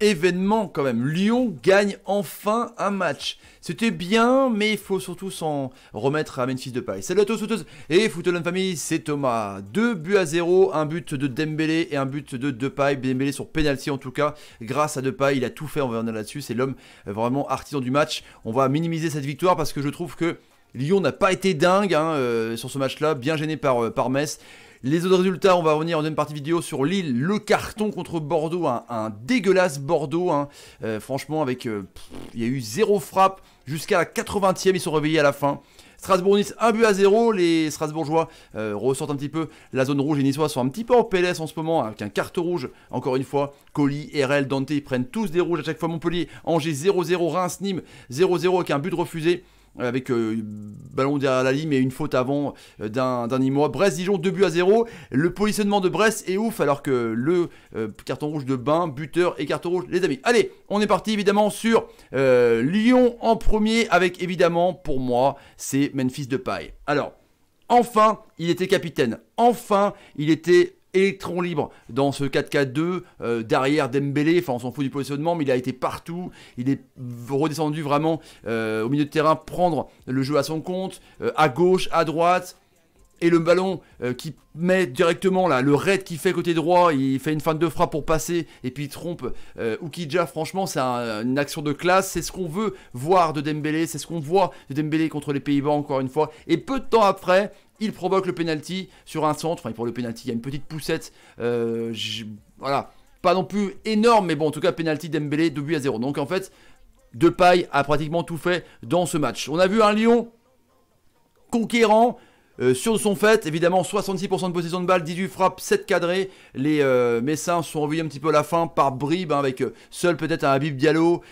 événement quand même. Lyon gagne enfin un match. C'était bien, mais il faut surtout s'en remettre à Memphis Depay. Salut à tous, tous et Football Family, c'est Thomas. 2 buts à 0, un but de Dembélé et un but de Depay. Dembélé sur penalty en tout cas. Grâce à Depay, il a tout fait, on va là-dessus. C'est l'homme vraiment artisan du match. On va minimiser cette victoire parce que je trouve que Lyon n'a pas été dingue hein, euh, sur ce match-là, bien gêné par, euh, par Metz. Les autres résultats, on va revenir en une partie vidéo sur Lille, le carton contre Bordeaux, un, dégueulasse Bordeaux, hein. euh, franchement avec, euh, il y a eu zéro frappe jusqu'à la 80e, ils sont réveillés à la fin. Strasbourg-Nice un but à zéro, les Strasbourgeois euh, ressortent un petit peu, la zone rouge les Niçois sont un petit peu en PLS en ce moment, avec un carte rouge, encore une fois, Colli, RL, Dante, ils prennent tous des rouges à chaque fois Montpellier, Angers 0-0, Reims, Nîmes 0-0 avec un but refusé, avec euh, ballon derrière la ligne et une faute avant euh, d'un à Brest-Dijon, 2 buts à 0. Le positionnement de Brest est ouf alors que le euh, carton rouge de Bain, buteur et carton rouge, les amis. Allez, on est parti évidemment sur Lyon en premier avec évidemment pour moi c'est Memphis de Paille. Alors, enfin, il était capitaine. Enfin, il était électron libre dans ce 4-4-2 euh, derrière Dembélé enfin on s'en fout du positionnement mais il a été partout il est redescendu vraiment euh, au milieu de terrain prendre le jeu à son compte euh, à gauche à droite et le ballon qui met directement là le raid qui fait côté droit il fait une fin de frappe pour passer et puis il trompe Ukidja, franchement c'est une action de classe c'est ce qu'on veut voir de Dembélé c'est ce qu'on voit de Dembélé contre les Pays-Bas encore une fois et peu de temps après il provoque le penalty sur un centre. Enfin, pour le penalty, il y a une petite poussette. Euh, voilà, pas non plus énorme, mais bon, en tout cas, penalty Dembélé, 2 buts à 0. Donc en fait, Depay a pratiquement tout fait dans ce match. On a vu un Lyon conquérant euh, sur son fait, évidemment, 66% de possession de balle, 18 frappes, 7 cadrés. Les euh, Messins sont envoyés un petit peu à la fin par bribes, hein, avec euh, seul peut-être un Habib Diallo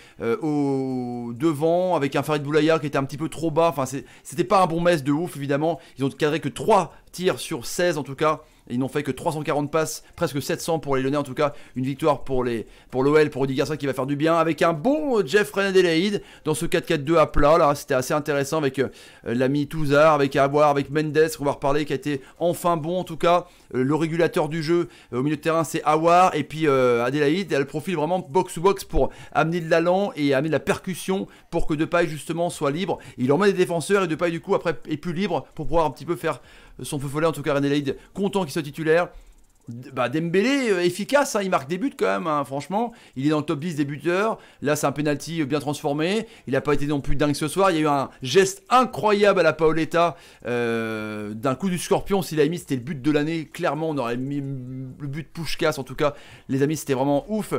au devant, avec un Farid boulayard qui était un petit peu trop bas. Enfin, c'était pas un bon mess de ouf, évidemment. Ils ont cadré que 3 tirs sur 16 en tout cas. Ils n'ont fait que 340 passes, presque 700 pour les Lyonnais en tout cas. Une victoire pour les pour l'OL, pour Rudy Garcia qui va faire du bien avec un bon euh, Jeff Adelaide, dans ce 4-4-2 à plat. Là, c'était assez intéressant avec euh, euh, l'ami Touzard, avec Avoir, avec Mendes qu'on va reparler qui a été enfin bon en tout cas. le régulateur du jeu au milieu de terrain c'est Awar et puis Adélaïde elle profile vraiment box-to-box pour amener de l'allant et amener de la percussion pour que Depay justement soit libre. Il emmène des défenseurs et Depay du coup après est plus libre pour pouvoir un petit peu faire son feu follet, en tout cas René Laïd, content qu'il soit titulaire. Bah, Dembélé euh, efficace, hein, il marque des buts quand même, hein, franchement. Il est dans le top 10 des buteurs. Là, c'est un penalty euh, bien transformé. Il n'a pas été non plus dingue ce soir. Il y a eu un geste incroyable à la Paoletta euh, d'un coup du scorpion. S'il a mis, c'était le but de l'année. Clairement, on aurait mis le but casse. En tout cas, les amis, c'était vraiment ouf.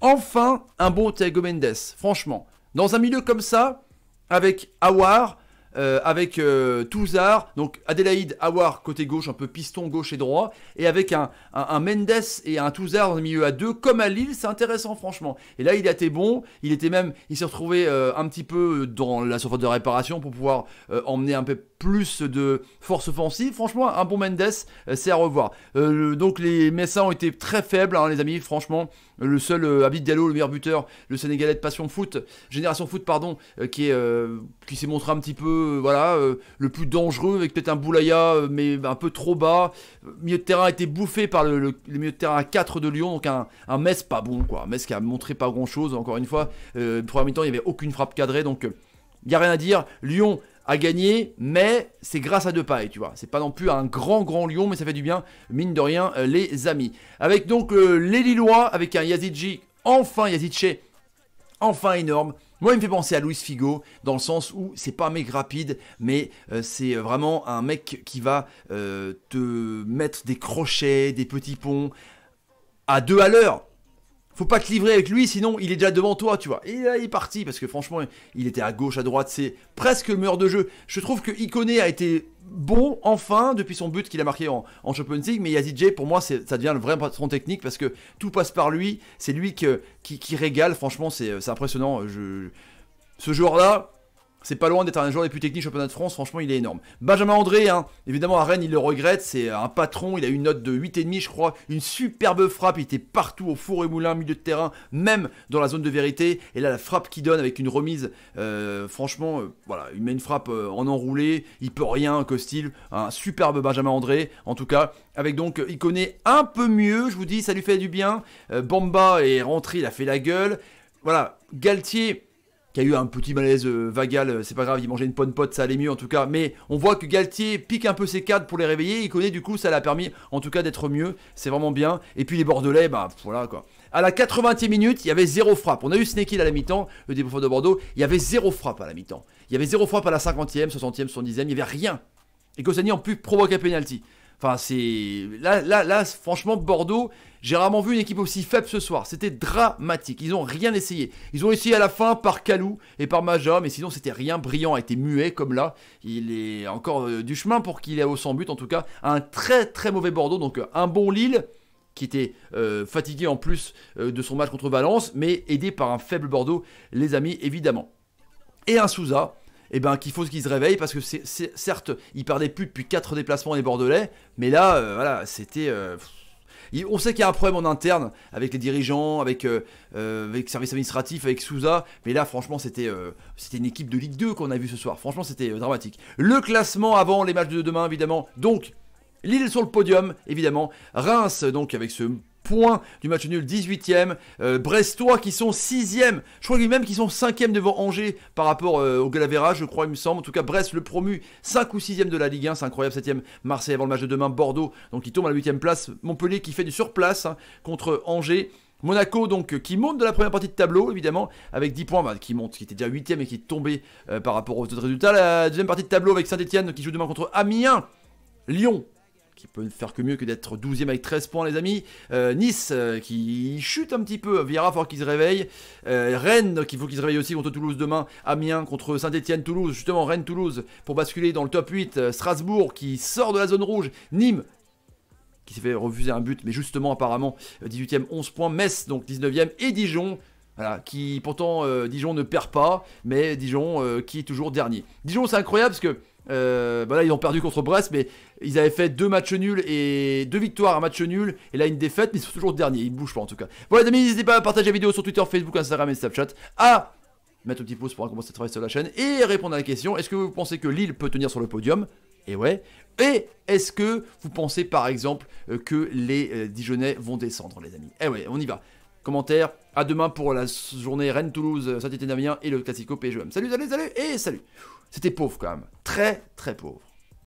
enfin, un bon Thiago Mendes, franchement. Dans un milieu comme ça, avec Awar, euh, avec euh, Touzard, donc Adélaïde, Awar côté gauche, un peu piston gauche et droit, et avec un, un, Mendes et un Touzard au milieu à deux, comme à Lille, c'est intéressant franchement. Et là, il a été bon, il était même, il s'est retrouvé euh, un petit peu dans la surface de réparation pour pouvoir emmener un peu plus de force offensive. Franchement, un bon Mendes, euh, c'est à revoir. Euh, donc les Messins ont été très faibles, hein, les amis. Franchement, le seul euh, Abid le meilleur buteur, le Sénégalais de Passion Foot, Génération Foot, pardon, qui s'est montré un petit peu, voilà, le plus dangereux avec peut-être un Boulaya, mais un peu trop bas. Milieu de terrain a été bouffé par le, milieu de terrain à 4 de Lyon, donc un, un pas bon, quoi. Un Metz qui a montré pas grand-chose. Encore une fois, pour la mi-temps, il n'y avait aucune frappe cadrée, donc il n'y a rien à dire. Lyon a gagné, mais c'est grâce à pailles, tu vois. C'est pas non plus un grand, grand Lyon, mais ça fait du bien, mine de rien, euh, les amis. Avec donc euh, les Lillois, avec un Yazidji, enfin Yazidche, enfin énorme. Moi, il me fait penser à Louis Figo, dans le sens où c'est pas un mec rapide, mais euh, c'est vraiment un mec qui va te mettre des crochets, des petits ponts, à deux à l'heure faut pas te livrer avec lui, sinon il est déjà devant toi, tu vois. Et là, il est parti, parce que franchement, il était à gauche, à droite, c'est presque le meilleur de jeu. Je trouve que Ikone a été bon, enfin, depuis son but qu'il a marqué en, en Champions League, mais J, pour moi, ça devient le vrai patron technique, parce que tout passe par lui, c'est lui qui, régale, franchement, c'est euh, impressionnant. ce joueur-là, c'est pas loin d'être un joueur des plus techniques championnat de France, franchement il est énorme. Benjamin André, hein, évidemment à Rennes il le regrette, c'est un patron, il a une note de 8,5 je crois, une superbe frappe, il était partout au four et moulin, milieu de terrain, même dans la zone de vérité, et là la frappe qu'il donne avec une remise, euh, franchement, euh, voilà, il met une frappe euh, en enroulé, il peut rien, Costil, un superbe Benjamin André, en tout cas, avec donc, il connaît un peu mieux, je vous dis, ça lui fait du bien, Bamba est rentré, il a fait la gueule, voilà, Galtier il y a eu un petit malaise euh, vagal, euh, c'est pas grave, il mangeait une bonne pote, ça allait mieux en tout cas. Mais on voit que Galtier pique un peu ses cadres pour les réveiller, il connaît du coup, ça l'a permis en tout cas d'être mieux, c'est vraiment bien. Et puis les Bordelais, bah voilà quoi. À la 80e minute, il y avait zéro frappe. On a eu Sneaky à la mi-temps, le défenseur de Bordeaux, il y avait zéro frappe à la mi-temps. Il y avait zéro frappe à la 50e, 60e, 70e, il y avait rien. Et Cosani en plus provoque un penalty. Enfin, c'est là, là, là, franchement, Bordeaux, j'ai rarement vu une équipe aussi faible ce soir. C'était dramatique. Ils n'ont rien essayé. Ils ont essayé à la fin par Calou et par Maja, mais sinon c'était rien. Brillant a été muet comme là. Il est encore euh, du chemin pour qu'il ait au 100 but. En tout cas, un très très mauvais Bordeaux. Donc euh, un bon Lille qui était euh, fatigué en plus de son match contre Valence, mais aidé par un faible Bordeaux, les amis, évidemment. Et un Souza et eh ben, qu'il faut qu'ils se réveillent parce que c'est, certes, ils perdaient plus depuis 4 déplacements les Bordelais, mais là, euh, voilà, c'était. Euh, on sait qu'il y a un problème en interne avec les dirigeants, avec, euh, avec le service administratif, avec Souza, mais là, franchement, c'était c'était une équipe de Ligue 2 qu'on a vu ce soir. Franchement, c'était dramatique. Le classement avant les matchs de demain, évidemment. Donc, Lille sur le podium, évidemment. Reims, donc, avec ce points du match nul, 18e. Euh, Brestois qui sont 6e. Je crois même qu'ils sont 5e devant Angers par rapport euh, au Galavera, je crois, il me semble. En tout cas, Brest, le promu, 5 ou 6e de la Ligue 1. C'est incroyable, 7e. Marseille avant le match de demain. Bordeaux, donc il tombe à la 8e place. Montpellier qui fait du surplace hein, contre Angers. Monaco donc qui monte de la première partie de tableau évidemment avec 10 points, bah, qui monte, qui était déjà 8 et qui est tombé euh, par rapport aux autres résultats. La deuxième partie de tableau avec Saint-Etienne qui joue demain contre Amiens. Lyon qui peut ne faire que mieux que d'être 12e avec 13 points, les amis. Euh, nice euh, qui chute un petit peu, Vieira fort qu'il se réveille. Euh, Rennes qui faut qu'il se réveille aussi contre Toulouse demain. Amiens contre Saint-Etienne, Toulouse, justement Rennes-Toulouse pour basculer dans le top 8. Strasbourg qui sort de la zone rouge. Nîmes qui s'est fait refuser un but, mais justement apparemment 18e, 11 points. Metz donc 19e et Dijon. qui pourtant Dijon ne perd pas, mais Dijon qui est toujours dernier. Dijon c'est incroyable parce que euh, bah là, ils ont perdu contre Brest, mais ils avaient fait deux matchs nuls et deux victoires, un match nul, et là une défaite, mais ils sont toujours derniers, ils ne bougent pas en tout cas. Voilà, les amis, n'hésitez pas à partager la vidéo sur Twitter, Facebook, Instagram et Snapchat. À mettre un petit pouce pour recommencer à travailler sur la chaîne et répondre à la question est-ce que vous pensez que Lille peut tenir sur le podium Et ouais. Et est-ce que vous pensez par exemple euh, que les euh, Dijonais vont descendre, les amis Et eh ouais, on y va. Commentaire, à demain pour la journée Rennes-Toulouse, euh, Saint-Étienne-Amiens et le Classico PGM. Salut, salut, salut et salut c'était pauvre quand même, très très pauvre.